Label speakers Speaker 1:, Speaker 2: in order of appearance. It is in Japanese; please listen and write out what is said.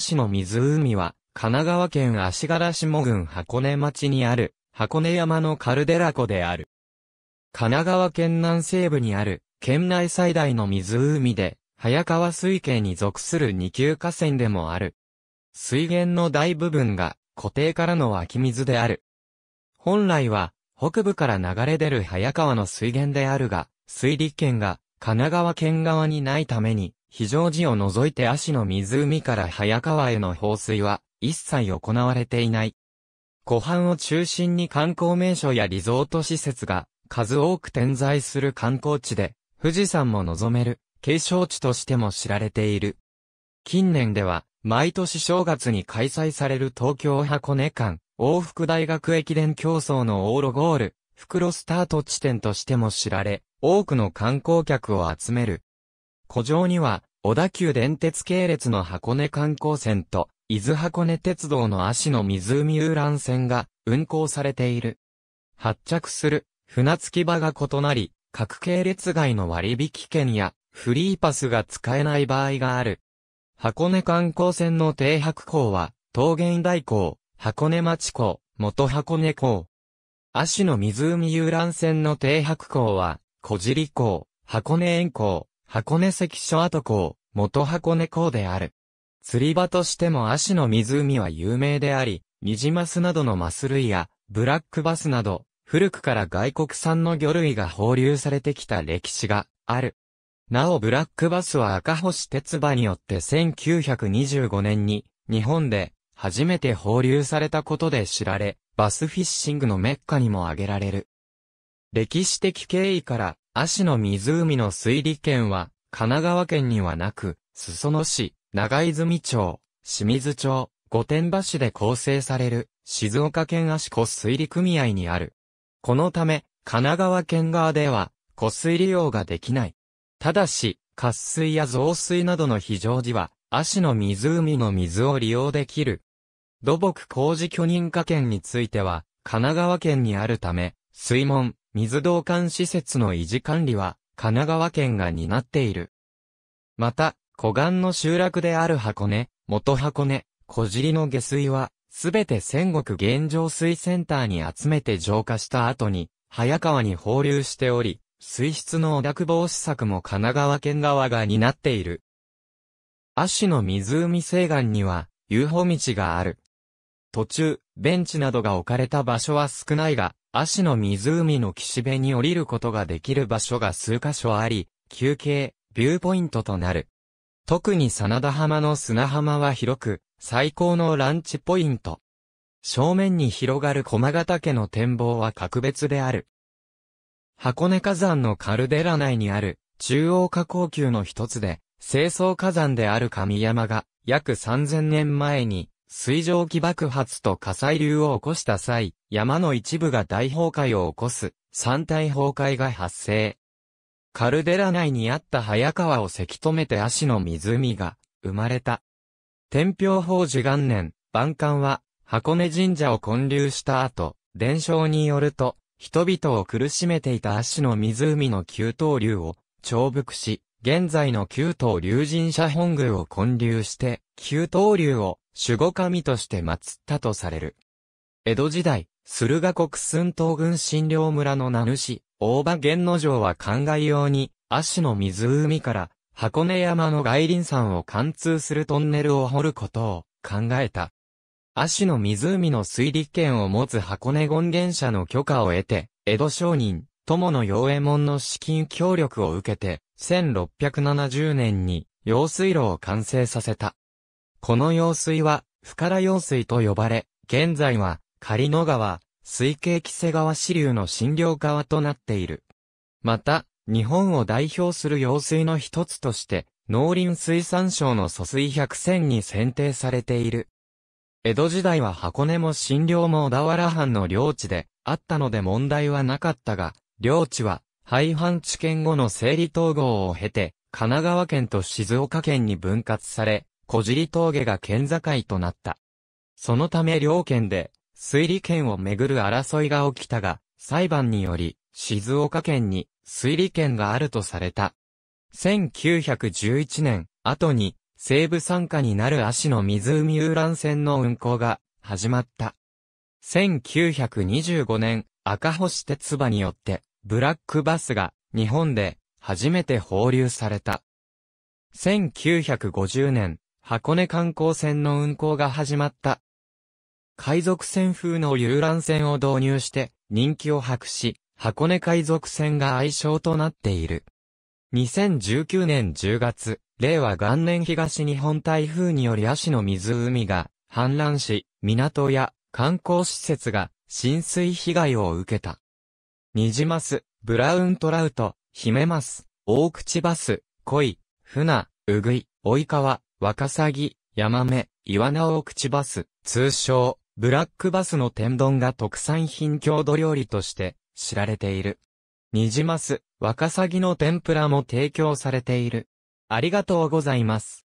Speaker 1: 市の湖は、神奈川県足柄下郡箱根町にある、箱根山のカルデラ湖である。神奈川県南西部にある、県内最大の湖で、早川水系に属する二級河川でもある。水源の大部分が、湖底からの湧き水である。本来は、北部から流れ出る早川の水源であるが、水利権が神奈川県側にないために、非常時を除いて足の湖から早川への放水は、一切行われていない。湖畔を中心に観光名所やリゾート施設が、数多く点在する観光地で、富士山も望める、景勝地としても知られている。近年では、毎年正月に開催される東京箱根間、往復大学駅伝競争の往路ゴール、袋スタート地点としても知られ、多くの観光客を集める。古城には、小田急電鉄系列の箱根観光線と、伊豆箱根鉄道の足の湖遊覧船が運行されている。発着する船着き場が異なり、各系列外の割引券やフリーパスが使えない場合がある。箱根観光船の停泊港は、桃源台港、箱根町港、元箱根港。足の湖遊覧船の停泊港は、小尻港、箱根園港、箱根関所跡港、元箱根港である。釣り場としても足の湖は有名であり、ニジマスなどのマス類や、ブラックバスなど、古くから外国産の魚類が放流されてきた歴史がある。なおブラックバスは赤星鉄馬によって1925年に日本で初めて放流されたことで知られ、バスフィッシングのメッカにも挙げられる。歴史的経緯から足の湖の水利権は、神奈川県にはなく、裾野市、長泉町、清水町、御殿場市で構成される、静岡県足湖水利組合にある。このため、神奈川県側では、湖水利用ができない。ただし、渇水や増水などの非常時は、足の湖の水を利用できる。土木工事許認可権については、神奈川県にあるため、水門、水道管施設の維持管理は、神奈川県が担っている。また、湖岸の集落である箱根、元箱根、小尻の下水は、すべて仙国現状水センターに集めて浄化した後に、早川に放流しており、水質の汚濁防止策も神奈川県側が担っている。足の湖西岸には、遊歩道がある。途中、ベンチなどが置かれた場所は少ないが、足の湖の岸辺に降りることができる場所が数箇所あり、休憩、ビューポイントとなる。特に真田浜の砂浜は広く、最高のランチポイント。正面に広がる駒ヶ岳の展望は格別である。箱根火山のカルデラ内にある中央火口級の一つで、清掃火山である神山が約3000年前に水蒸気爆発と火砕流を起こした際、山の一部が大崩壊を起こす、山体崩壊が発生。カルデラ内にあった早川をせき止めて足の湖が生まれた。天平法寿元年、万官は箱根神社を建立した後、伝承によると、人々を苦しめていた足の湖の急頭流を長伏し、現在の急頭竜神社本宮を建立して、急頭流を守護神として祀ったとされる。江戸時代、駿河国寸東郡新領村の名主、大場源之丞は灌漑用に、足の湖から箱根山の外輪山を貫通するトンネルを掘ることを考えた。足の湖の水利権を持つ箱根権現者の許可を得て、江戸商人、友の陽右衛門の資金協力を受けて、1670年に用水路を完成させた。この用水は、深良用水と呼ばれ、現在は、狩野川、水系木瀬川支流の診療川となっている。また、日本を代表する用水の一つとして、農林水産省の疎水百選に選定されている。江戸時代は箱根も診療も小田原藩の領地であったので問題はなかったが、領地は廃藩置県後の整理統合を経て、神奈川県と静岡県に分割され、小尻峠が県境となった。そのため両県で、推理権をめぐる争いが起きたが、裁判により、静岡県に推理権があるとされた。1911年、後に、西部参加になる足の湖遊覧船の運行が始まった。1925年、赤星鉄馬によって、ブラックバスが日本で初めて放流された。1950年、箱根観光船の運航が始まった。海賊船風の遊覧船を導入して人気を博し、箱根海賊船が愛称となっている。2019年10月、令和元年東日本台風により足の湖が氾濫し、港や観光施設が浸水被害を受けた。ニジマス、ブラウントラウト、ヒメマス、大口バス、コイ、フナ、ウグイ、オイカワ、ワカサギ、ヤマメ、イワナオクチバス、通称、ブラックバスの天丼が特産品郷土料理として知られている。ニジマス、ワカサギの天ぷらも提供されている。ありがとうございます。